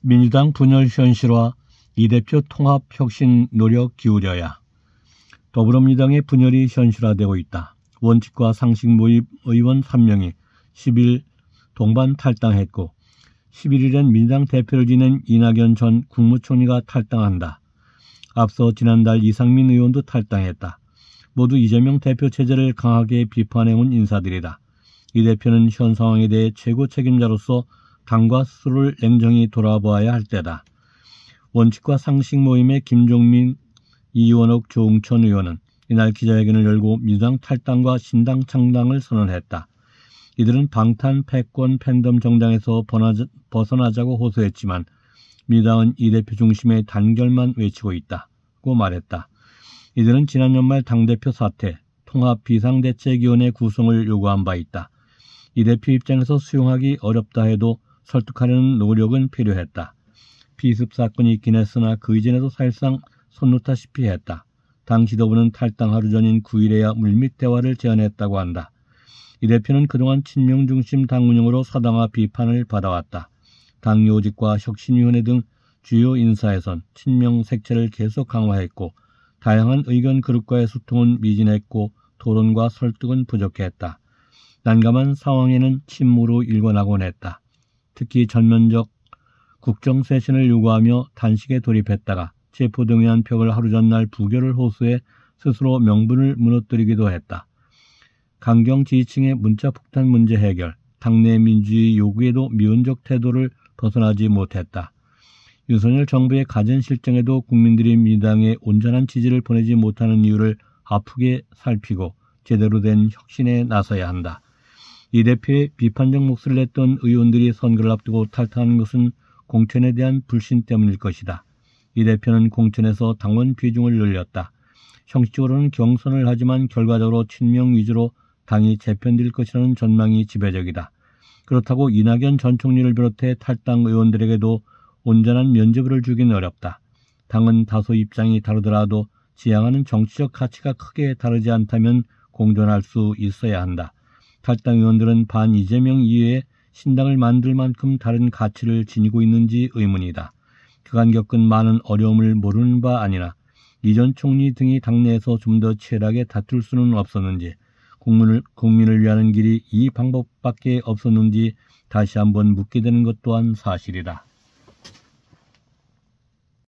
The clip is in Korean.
민주당 분열 현실화 이 대표 통합 혁신 노력 기울여야 더불어민주당의 분열이 현실화되고 있다. 원칙과 상식 모임 의원 3명이 10일 동반 탈당했고 11일엔 민주당 대표를 지낸 이낙연 전 국무총리가 탈당한다. 앞서 지난달 이상민 의원도 탈당했다. 모두 이재명 대표 체제를 강하게 비판해온 인사들이다. 이 대표는 현 상황에 대해 최고 책임자로서 당과 수를 냉정히 돌아보아야 할 때다. 원칙과 상식 모임의 김종민, 이원옥, 조웅천 의원은 이날 기자회견을 열고 민주당 탈당과 신당 창당을 선언했다. 이들은 방탄 패권 팬덤 정당에서 벗어나자고 호소했지만 민주당은 이 대표 중심의 단결만 외치고 있다고 말했다. 이들은 지난 연말 당대표 사태, 통합 비상대책위원회 구성을 요구한 바 있다. 이 대표 입장에서 수용하기 어렵다 해도 설득하려는 노력은 필요했다. 피습 사건이 있긴 했으나 그 이전에도 사실상 손놓다시피 했다. 당시 도부는 탈당 하루 전인 9일에야 물밑 대화를 제안했다고 한다. 이 대표는 그동안 친명 중심 당 운영으로 사당화 비판을 받아왔다. 당 요직과 혁신위원회 등 주요 인사에선 친명 색채를 계속 강화했고 다양한 의견 그룹과의 소통은 미진했고 토론과 설득은 부족했다. 난감한 상황에는 침무로 일관하곤 했다. 특히 전면적 국정쇄신을 요구하며 단식에 돌입했다가 체포 등의한 표를 하루 전날 부결을 호소해 스스로 명분을 무너뜨리기도 했다. 강경 지지층의 문자폭탄 문제 해결, 당내 민주주의 요구에도 미온적 태도를 벗어나지 못했다. 윤선열 정부의 가진 실정에도 국민들이 민주당에 온전한 지지를 보내지 못하는 이유를 아프게 살피고 제대로 된 혁신에 나서야 한다. 이 대표의 비판적 목소리를 냈던 의원들이 선거를 앞두고 탈당한 것은 공천에 대한 불신 때문일 것이다. 이 대표는 공천에서 당원 비중을 늘렸다. 형식적으로는 경선을 하지만 결과적으로 친명 위주로 당이 재편될 것이라는 전망이 지배적이다. 그렇다고 이낙연 전 총리를 비롯해 탈당 의원들에게도 온전한 면접을 주긴 어렵다. 당은 다소 입장이 다르더라도 지향하는 정치적 가치가 크게 다르지 않다면 공존할 수 있어야 한다. 탈당 의원들은 반 이재명 이외에 신당을 만들 만큼 다른 가치를 지니고 있는지 의문이다. 그간 겪은 많은 어려움을 모르는 바 아니라 이전 총리 등이 당내에서 좀더 치열하게 다툴 수는 없었는지 국민을, 국민을 위하는 길이 이 방법밖에 없었는지 다시 한번 묻게 되는 것 또한 사실이다.